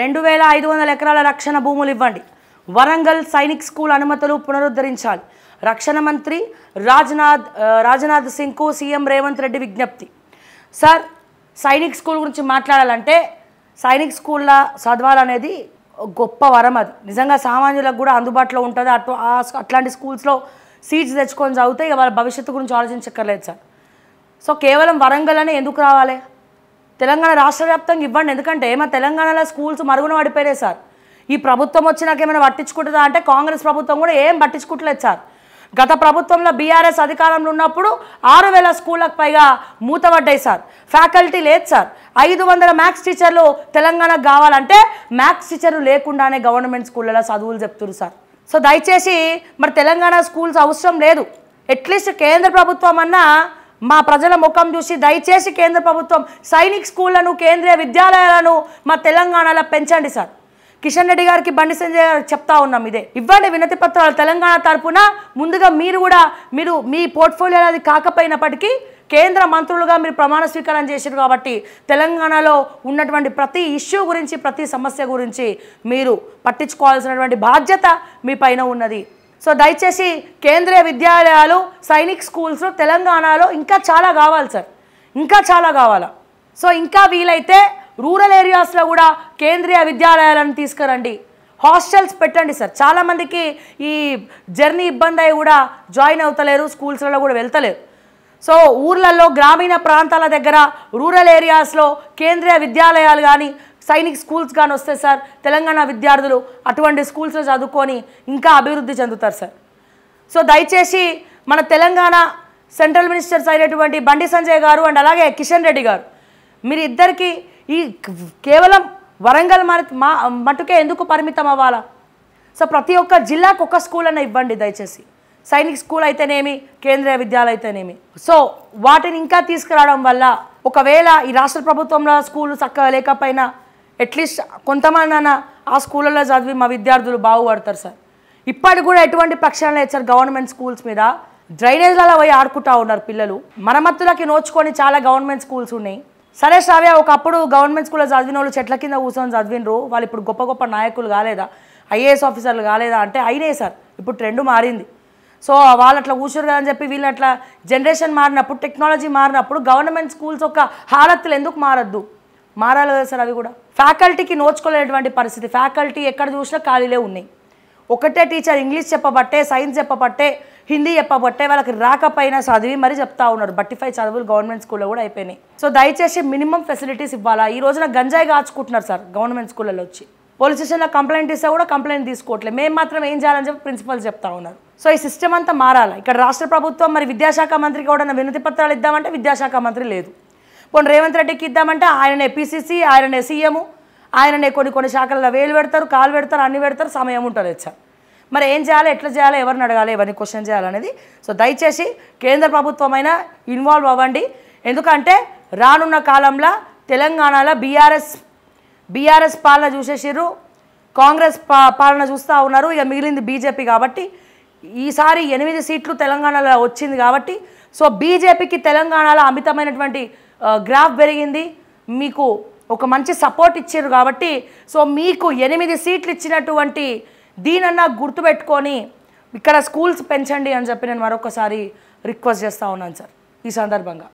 రెండు వేల ఐదు వందల ఎకరాల రక్షణ భూములు ఇవ్వండి వరంగల్ సైనిక్ స్కూల్ అనుమతులు పునరుద్ధరించాలి రక్షణ మంత్రి రాజ్నాథ్ రాజ్నాథ్ సింగ్కు సీఎం రేవంత్ రెడ్డి విజ్ఞప్తి సార్ సైనిక్ స్కూల్ గురించి మాట్లాడాలంటే సైనిక్ స్కూల్లో చదవాలనేది గొప్ప వరం అది నిజంగా సామాన్యులకు కూడా అందుబాటులో ఉంటుంది అటు అట్లాంటి స్కూల్స్లో సీట్స్ తెచ్చుకొని చదివితే ఇక వాళ్ళ భవిష్యత్తు గురించి ఆలోచించక్కర్లేదు సార్ సో కేవలం వరంగల్ ఎందుకు రావాలి తెలంగాణ రాష్ట్ర వ్యాప్తంగా ఇవ్వండి ఎందుకంటే మా తెలంగాణలో స్కూల్స్ మరుగున పడిపోయినాయి సార్ ఈ ప్రభుత్వం వచ్చినాకేమైనా పట్టించుకుంటుందా అంటే కాంగ్రెస్ ప్రభుత్వం కూడా ఏం పట్టించుకుంటలేదు సార్ గత ప్రభుత్వంలో బీఆర్ఎస్ అధికారంలో ఉన్నప్పుడు ఆరు వేల స్కూళ్ళకు పైగా మూతబడ్డాయి సార్ ఫ్యాకల్టీ లేదు సార్ ఐదు వందల మ్యాథ్స్ టీచర్లు తెలంగాణకు కావాలంటే మ్యాథ్స్ టీచర్లు లేకుండానే గవర్నమెంట్ స్కూళ్ళలో చదువులు చెప్తున్నారు సార్ సో దయచేసి మరి తెలంగాణ స్కూల్స్ అవసరం లేదు అట్లీస్ట్ కేంద్ర ప్రభుత్వం అన్నా మా ప్రజల ముఖం చూసి దయచేసి కేంద్ర ప్రభుత్వం సైనిక్ స్కూళ్లను కేంద్రీయ విద్యాలయాలను మా తెలంగాణలో పెంచండి సార్ కిషన్ రెడ్డి గారికి బండి సంజయ్ గారు చెప్తా ఉన్నాం ఇదే ఇవ్వండి వినతి పత్రాలు తెలంగాణ తరఫున ముందుగా మీరు కూడా మీరు మీ పోర్ట్ఫోలియో అది కాకపోయినప్పటికీ కేంద్ర మంత్రులుగా మీరు ప్రమాణ స్వీకారం చేశారు కాబట్టి తెలంగాణలో ఉన్నటువంటి ప్రతి ఇష్యూ గురించి ప్రతి సమస్య గురించి మీరు పట్టించుకోవాల్సినటువంటి బాధ్యత మీ పైన ఉన్నది సో దయచేసి కేంద్రీయ విద్యాలయాలు సైనిక్ స్కూల్స్ తెలంగాణలో ఇంకా చాలా కావాలి సార్ ఇంకా చాలా కావాలా సో ఇంకా వీలైతే రూరల్ ఏరియాస్లో కూడా కేంద్రీయ విద్యాలయాలను తీసుకురండి హాస్టల్స్ పెట్టండి సార్ చాలామందికి ఈ జర్నీ ఇబ్బంది అయి కూడా జాయిన్ అవుతలేరు స్కూల్స్లలో కూడా వెళ్తలేరు సో ఊర్లలో గ్రామీణ ప్రాంతాల దగ్గర రూరల్ ఏరియాస్లో కేంద్రీయ విద్యాలయాలు కానీ సైనిక్ స్కూల్స్ కానీ వస్తే సార్ తెలంగాణ విద్యార్థులు అటువంటి స్కూల్స్లో చదువుకొని ఇంకా అభివృద్ధి చెందుతారు సార్ సో దయచేసి మన తెలంగాణ సెంట్రల్ మినిస్టర్స్ అయినటువంటి బండి సంజయ్ గారు అండ్ అలాగే కిషన్ రెడ్డి గారు మీరు ఇద్దరికి ఈ కేవలం వరంగల్ మన మా మటుకే ఎందుకు పరిమితం అవ్వాలా సో ప్రతి ఒక్క జిల్లాకు ఒక స్కూల్ అన్న ఇవ్వండి దయచేసి సైనిక్ స్కూల్ అయితేనేమి కేంద్రీయ విద్యాలయ అయితేనేమి సో వాటిని ఇంకా తీసుకురావడం వల్ల ఒకవేళ ఈ రాష్ట్ర ప్రభుత్వంలో స్కూల్ చక్కగా లేకపోయినా అట్లీస్ట్ కొంతమంది అన్న ఆ స్కూళ్ళలో చదివి మా విద్యార్థులు బాగుపడతారు సార్ ఇప్పటికి కూడా ఎటువంటి పక్షాన లేదు సార్ గవర్నమెంట్ స్కూల్స్ మీద డ్రైనేజ్లలో పోయి ఆడుకుంటా ఉన్నారు పిల్లలు మరమ్మతులకి నోచుకొని చాలా గవర్నమెంట్ స్కూల్స్ ఉన్నాయి సరే శ్రావ్య ఒకప్పుడు గవర్నమెంట్ స్కూల్లో చదివిన వాళ్ళు చెట్ల కింద కూర్చొని చదివినరు వాళ్ళు ఇప్పుడు గొప్ప గొప్ప నాయకులు కాలేదా ఐఏఎస్ ఆఫీసర్లు కాలేదా అంటే అయినాయి సార్ ఇప్పుడు ట్రెండ్ మారింది సో వాళ్ళు అట్లా కూర్చురు కదని అని చెప్పి వీళ్ళు అట్లా జనరేషన్ మారినప్పుడు టెక్నాలజీ మారినప్పుడు గవర్నమెంట్ స్కూల్స్ యొక్క హాలత్తులు ఎందుకు మారద్దు మారాలి కదా సార్ అవి కూడా ఫ్యాకల్టీకి నోచుకోలేనటువంటి పరిస్థితి ఫ్యాకల్టీ ఎక్కడ చూసినా ఖాళీలే ఉన్నాయి ఒకటే టీచర్ ఇంగ్లీష్ చెప్పబట్టే సైన్స్ చెప్పబట్టే హిందీ చెప్పబట్టే వాళ్ళకి రాకపోయినా చదివి మరీ చెప్తా ఉన్నారు బట్టిఫై చదువులు గవర్నమెంట్ స్కూల్లో కూడా అయిపోయినాయి సో దయచేసి మినిమం ఫెసిలిటీస్ ఇవ్వాలా ఈ రోజున గంజాయి కాచుకుంటున్నారు సార్ గవర్నమెంట్ స్కూళ్ళలో వచ్చి పోలీస్ స్టేషన్లో కంప్లైంట్ ఇస్తే కూడా కంప్లైంట్ తీసుకోవట్లేదు మేము మాత్రం ఏం చేయాలని చెప్పి ప్రిన్సిపల్ చెప్తా ఉన్నారు సో ఈ సిస్టమ్ అంతా మారాలి ఇక్కడ రాష్ట్ర ప్రభుత్వం మరి విద్యాశాఖ మంత్రికి కూడా వినతి పత్రాలు ఇద్దామంటే విద్యాశాఖ మంత్రి లేదు పోనీ రేవంత్ రెడ్డికి ఇద్దామంటే ఆయననే పిసిసి ఆయననే సీఎం ఆయననే కొన్ని కొన్ని శాఖల్లో వేలు పెడతారు కాలు పెడతారు అన్ని పెడతారు సమయం ఉంటుంది సార్ మరి ఏం చేయాలి ఎట్లా చేయాలి ఎవరిని అడగాలి ఎవరిని క్వశ్చన్ చేయాలనేది సో దయచేసి కేంద్ర ప్రభుత్వమైనా ఇన్వాల్వ్ అవ్వండి ఎందుకంటే రానున్న కాలంలో తెలంగాణలో బీఆర్ఎస్ బీఆర్ఎస్ పాలన చూసేసిర్రు కాంగ్రెస్ పా పాలన చూస్తూ ఉన్నారు ఇక మిగిలింది బీజేపీ కాబట్టి ఈసారి ఎనిమిది సీట్లు తెలంగాణలో వచ్చింది కాబట్టి సో బీజేపీకి తెలంగాణలో అమితమైనటువంటి గ్రాఫ్ పెరిగింది మీకు ఒక మంచి సపోర్ట్ ఇచ్చారు కాబట్టి సో మీకు ఎనిమిది సీట్లు ఇచ్చినటువంటి దీనన్నా గుర్తుపెట్టుకొని ఇక్కడ స్కూల్స్ పెంచండి అని చెప్పి నేను మరొకసారి రిక్వెస్ట్ చేస్తూ ఉన్నాను సార్ ఈ సందర్భంగా